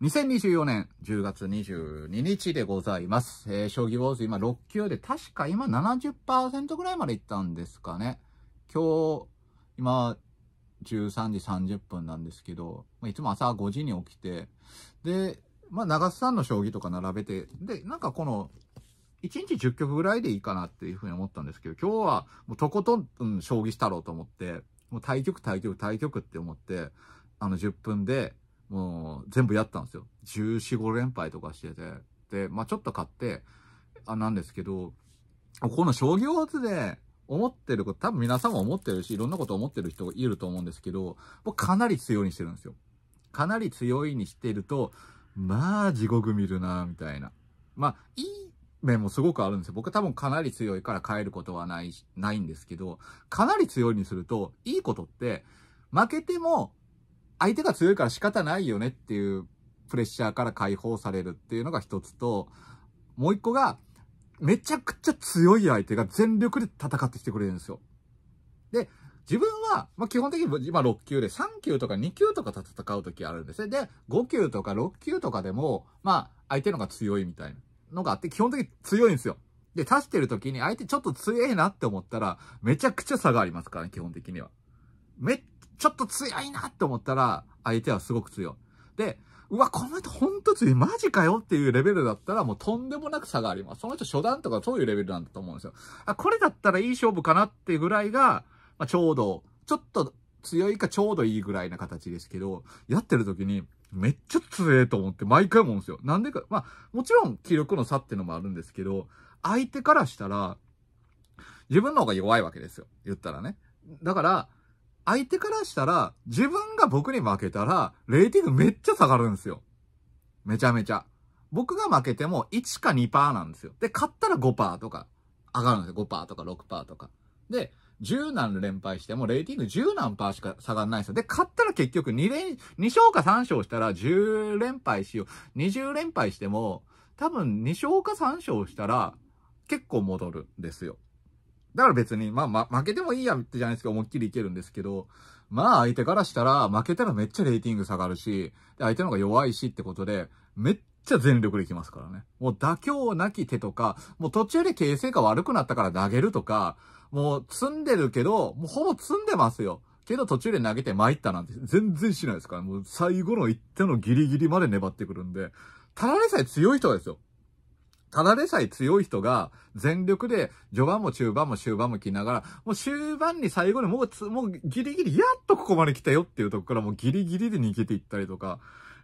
2024年10月22日でございます。えー、将棋ウォーズ今6級で、確か今70%ぐらいまでいったんですかね。今日、今、13時30分なんですけど、いつも朝5時に起きて、で、まあ、長瀬さんの将棋とか並べて、で、なんかこの、1日10局ぐらいでいいかなっていうふうに思ったんですけど、今日はもうとことん、うん、将棋したろうと思って、もう対局対局対局って思って、あの10分で、もう全部やったんですよ。14、5連敗とかしてて。で、まあちょっと買って、あ、なんですけど、この商業圧で思ってること、多分皆さんも思ってるし、いろんなこと思ってる人がいると思うんですけど、僕かなり強いにしてるんですよ。かなり強いにしてると、まあ地獄見るな、みたいな。まあ、いい面もすごくあるんですよ。僕多分かなり強いから変えることはない、ないんですけど、かなり強いにすると、いいことって、負けても相手が強いから仕方ないよねっていうプレッシャーから解放されるっていうのが一つと、もう一個が、めちゃくちゃ強い相手が全力で戦ってきてくれるんですよ。で、自分は、まあ、基本的に今6級で3級とか2級とか戦う時あるんですね。で、5級とか6級とかでも、まあ、相手の方が強いみたいなのがあって、基本的に強いんですよ。で、足してる時に相手ちょっと強えなって思ったら、めちゃくちゃ差がありますからね、基本的には。めっちょっと強いなって思ったら、相手はすごく強い。で、うわ、この人ほんと強い、マジかよっていうレベルだったら、もうとんでもなく差があります。その人初段とかそういうレベルなんだと思うんですよ。あ、これだったらいい勝負かなってぐらいが、まあ、ちょうど、ちょっと強いかちょうどいいぐらいな形ですけど、やってる時に、めっちゃ強えと思って毎回思うんですよ。なんでか、まあ、もちろん気力の差ってのもあるんですけど、相手からしたら、自分の方が弱いわけですよ。言ったらね。だから、相手からしたら、自分が僕に負けたら、レーティングめっちゃ下がるんですよ。めちゃめちゃ。僕が負けても1か2%なんですよ。で、勝ったら5%とか上がるんですよ。5%とか6%とか。で、10何連敗してもレーティング10何パーしか下がらないんですよ。で、勝ったら結局2連、2勝か3勝したら10連敗しよう。20連敗しても、多分2勝か3勝したら結構戻るんですよ。だから別に、まあ、ま、負けてもいいやってじゃないですか、思いっきりいけるんですけど、まあ相手からしたら、負けたらめっちゃレーティング下がるし、相手の方が弱いしってことで、めっちゃ全力でいきますからね。もう妥協なき手とか、もう途中で形勢が悪くなったから投げるとか、もう積んでるけど、もうほぼ積んでますよ。けど途中で投げて参ったなんて全然しないですから、もう最後の一手のギリギリまで粘ってくるんで、ただでさえ強い人ですよ。ただでさえ強い人が、全力で、序盤も中盤も終盤も来ながら、もう終盤に最後にもうつ、もうギリギリ、やっとここまで来たよっていうとこからもうギリギリで逃げていったりとか、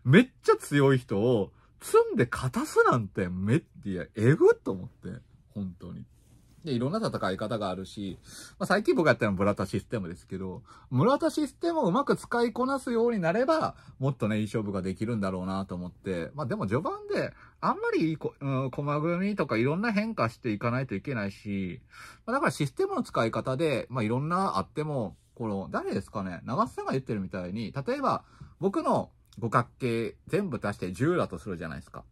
めっちゃ強い人を、積んで勝たすなんてめっ、いや、えぐっと思って、本当に。で、いろんな戦い方があるし、まあ、最近僕がやったのは村田システムですけど、村田システムをうまく使いこなすようになれば、もっとね、いい勝負ができるんだろうなと思って、まあ、でも序盤で、あんまりいいこ、うん、駒組みとかいろんな変化していかないといけないし、まあ、だからシステムの使い方で、まあ、いろんなあっても、この、誰ですかね、長瀬さんが言ってるみたいに、例えば、僕の五角形全部足して10だとするじゃないですか。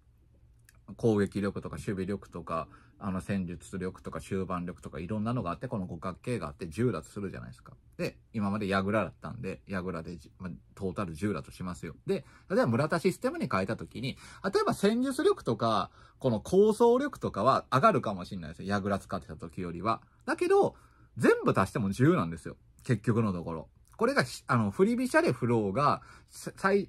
攻撃力とか守備力とか、あの戦術力とか終盤力とかいろんなのがあって、この五角形があって10だとするじゃないですか。で、今まで矢倉だったんで、矢倉で、まあ、トータル10だとしますよ。で、例えば村田システムに変えたときに、例えば戦術力とか、この構想力とかは上がるかもしれないですよ。矢倉使ってた時よりは。だけど、全部足しても10なんですよ。結局のところ。これが、あの、振り飛車で振ろうが、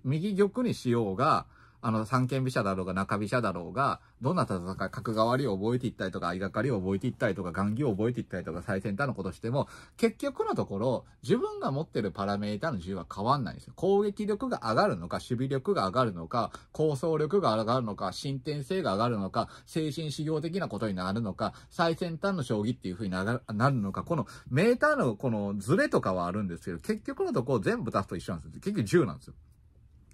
右玉にしようが、あの、三間飛車だろうが中飛車だろうが、どんな戦い、角換わりを覚えていったりとか、相掛かりを覚えていったりとか、雁木を覚えていったりとか、最先端のことしても、結局のところ、自分が持ってるパラメータの自由は変わんないんですよ。攻撃力が上がるのか、守備力が上がるのか、構想力が上がるのか、進展性が上がるのか、精神修行的なことになるのか、最先端の将棋っていう風になるのか、このメーターのこのズレとかはあるんですけど、結局のところ全部足すと一緒なんですよ。結局10なんですよ。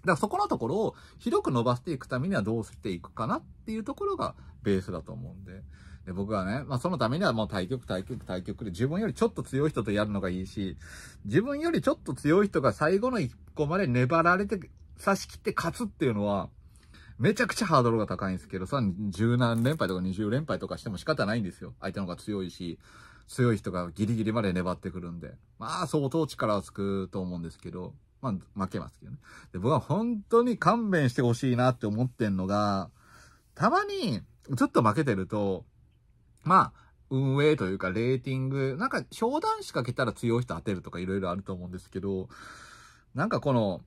だからそこのところを広く伸ばしていくためにはどうしていくかなっていうところがベースだと思うんで。で、僕はね、まあそのためにはもう対局対局対局で自分よりちょっと強い人とやるのがいいし、自分よりちょっと強い人が最後の一個まで粘られて差し切って勝つっていうのは、めちゃくちゃハードルが高いんですけど、さ、十何連敗とか二十連敗とかしても仕方ないんですよ。相手の方が強いし、強い人がギリギリまで粘ってくるんで。まあ相当力はつくと思うんですけど、まあ、負けますけどね。で、僕は本当に勘弁してほしいなって思ってんのが、たまに、ちょっと負けてると、まあ、運営というか、レーティング、なんか、商談仕掛けたら強い人当てるとかいろいろあると思うんですけど、なんかこの、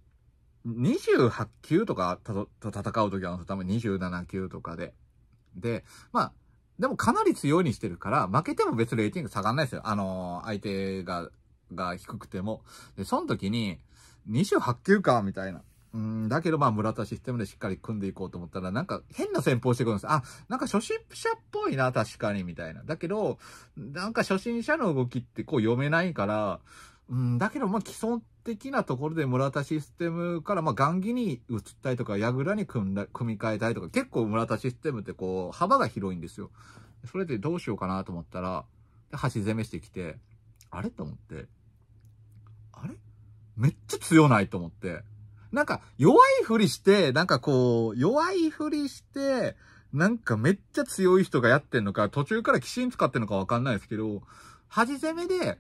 28球とかと戦うときは、たまに27球とかで。で、まあ、でもかなり強いにしてるから、負けても別にレーティング下がんないですよ。あのー、相手が、が低くても。で、その時に、2 8発球か、みたいな。うん、だけどまあ村田システムでしっかり組んでいこうと思ったら、なんか変な戦法してくるんです。あ、なんか初心者っぽいな、確かに、みたいな。だけど、なんか初心者の動きってこう読めないから、うん、だけどまあ基礎的なところで村田システムからまあ雁木に移ったりとか、矢倉に組んだ、組み替えたりとか、結構村田システムってこう幅が広いんですよ。それでどうしようかなと思ったら、端攻めしてきて、あれと思って、めっちゃ強ないと思って。なんか、弱いふりして、なんかこう、弱いふりして、なんかめっちゃ強い人がやってんのか、途中から鬼神使ってんのかわかんないですけど、恥攻めで、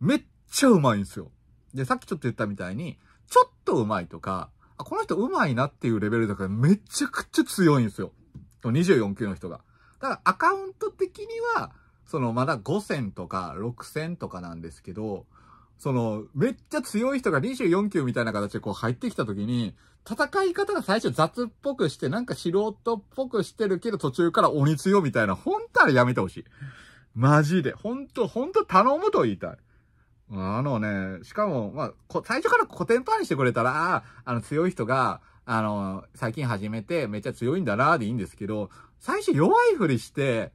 めっちゃうまいんですよ。で、さっきちょっと言ったみたいに、ちょっとうまいとか、あ、この人うまいなっていうレベルだからめちゃくちゃ強いんですよ。24級の人が。だからアカウント的には、そのまだ5000とか6000とかなんですけど、その、めっちゃ強い人が24級みたいな形でこう入ってきた時に、戦い方が最初雑っぽくして、なんか素人っぽくしてるけど途中から鬼強みたいな、ほんとあれやめてほしい。マジで。ほんと、ほんと頼むと言いたい。あのね、しかも、まあ、こ、最初からコテンパンにしてくれたら、あの強い人が、あの、最近始めてめっちゃ強いんだなでいいんですけど、最初弱いふりして、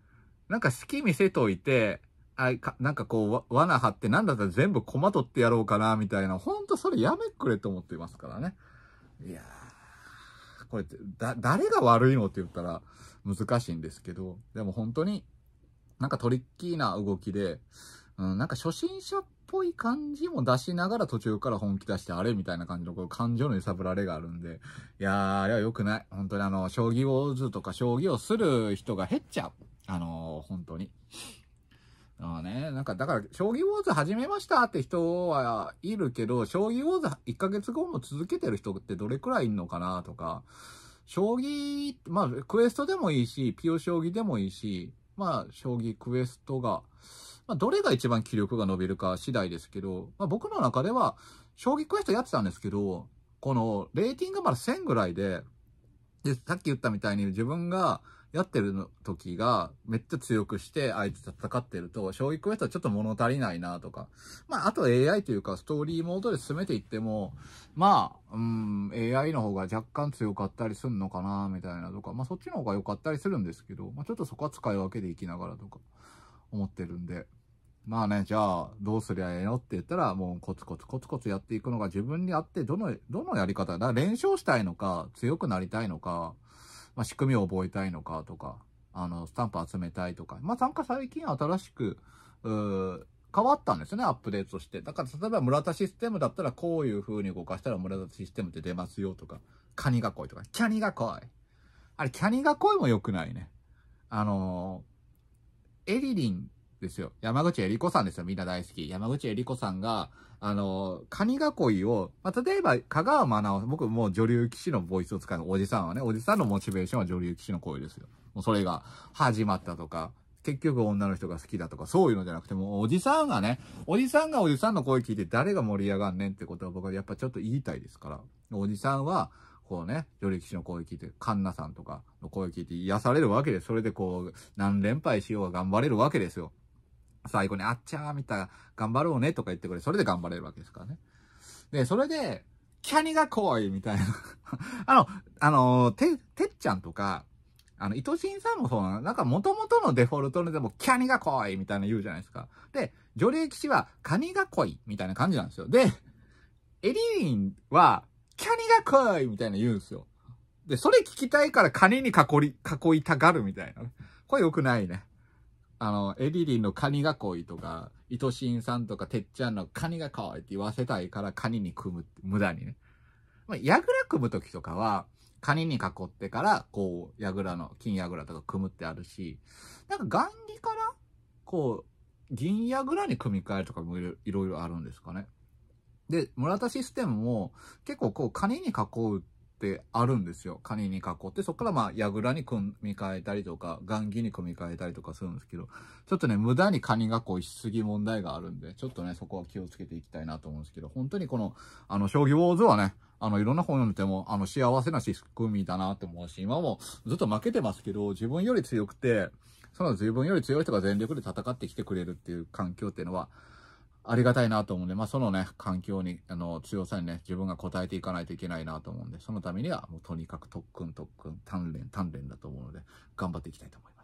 なんか好き見せといて、あか、なんかこう、罠張ってなんだったら全部コマ取ってやろうかな、みたいな。ほんとそれやめくれと思っていますからね。いやー、これって、だ、誰が悪いのって言ったら難しいんですけど、でも本当になんかトリッキーな動きで、うん、なんか初心者っぽい感じも出しながら途中から本気出してあれみたいな感じのこう感情の揺さぶられがあるんで、いやー、あれは良くない。本当にあの、将棋ウォーズとか将棋をする人が減っちゃう。あのー、本当に。あね、なんか、だから、将棋ウォーズ始めましたって人はいるけど、将棋ウォーズ1ヶ月後も続けてる人ってどれくらいいんのかなとか、将棋、まあ、クエストでもいいし、ピオ将棋でもいいし、まあ、将棋クエストが、まあ、どれが一番気力が伸びるか次第ですけど、まあ、僕の中では、将棋クエストやってたんですけど、この、レーティングがまだ1000ぐらいで、で、さっき言ったみたいに自分が、やってる時がめっちゃ強くしてあいつと戦ってると、将棋クエストはちょっと物足りないなとか。まあ、あと AI というかストーリーモードで進めていっても、まあ、うん、AI の方が若干強かったりすんのかなみたいなとか、まあそっちの方が良かったりするんですけど、まあちょっとそこは使い分けでいきながらとか思ってるんで。まあね、じゃあ、どうすりゃええのって言ったら、もうコツコツコツコツやっていくのが自分にあって、どの、どのやり方、だ連勝したいのか、強くなりたいのか、まあ、仕組みを覚えたいのかとか、あの、スタンプ集めたいとか、まあ、参加最近新しく、変わったんですよね、アップデートして。だから、例えば村田システムだったら、こういう風に動かしたら村田システムって出ますよとか、カニが来いとか、キャニが来い。あれ、キャニが来いも良くないね。あのー、エリリンですよ。山口恵理子さんですよ。みんな大好き。山口恵理子さんが、あの、カニ囲いを、まあ、例えば、香川真奈僕もう女流騎士のボイスを使うおじさんはね、おじさんのモチベーションは女流騎士の声ですよ。もうそれが始まったとか、結局女の人が好きだとか、そういうのじゃなくて、もうおじさんがね、おじさんがおじさんの声聞いて誰が盛り上がんねんってことは僕はやっぱちょっと言いたいですから。おじさんは、こうね、女流騎士の声聞いて、カンナさんとかの声聞いて癒されるわけで、それでこう、何連敗しようが頑張れるわけですよ。最後にあっちゃーみたいな、頑張ろうねとか言ってくれ、それで頑張れるわけですからね。で、それで、キャニが怖いみたいな あの、あの、て、てっちゃんとか、あの、糸新さんもそうなの。なんか元々のデフォルトのでも、キャニが怖いみたいな言うじゃないですか。で、女流騎士は、カニが濃いみたいな感じなんですよ。で、エリーンは、キャニが怖いみたいな言うんですよ。で、それ聞きたいからカニに囲り、囲いたがるみたいな。これ良くないね。あの、エリリンのカニが濃いとか、イトシンさんとかてっちゃんのカニが愛いって言わせたいからカニに組む、無駄にね。まあ、ヤグラ組む時とかは、カニに囲ってから、こう、ヤグラの、金ヤグラとか組むってあるし、なんか雁木から、こう、銀ヤグラに組み替えるとかもいろいろあるんですかね。で、村田システムも結構こう、カニに囲うってあるんですよ。カニに囲って、そこからまあ、ヤグラに組み替えたりとか、ガンギに組み替えたりとかするんですけど、ちょっとね、無駄にカニ囲いしすぎ問題があるんで、ちょっとね、そこは気をつけていきたいなと思うんですけど、本当にこの、あの、将棋ウォーズはね、あの、いろんな本読んでても、あの、幸せな仕組みだなと思うし、今もずっと負けてますけど、自分より強くて、その自分より強い人が全力で戦ってきてくれるっていう環境っていうのは、ありがたいなと思うんで、まあ、そのね、環境に、あの、強さにね、自分が応えていかないといけないなと思うんで、そのためには、もうとにかく特訓特訓、鍛錬鍛錬だと思うので、頑張っていきたいと思います。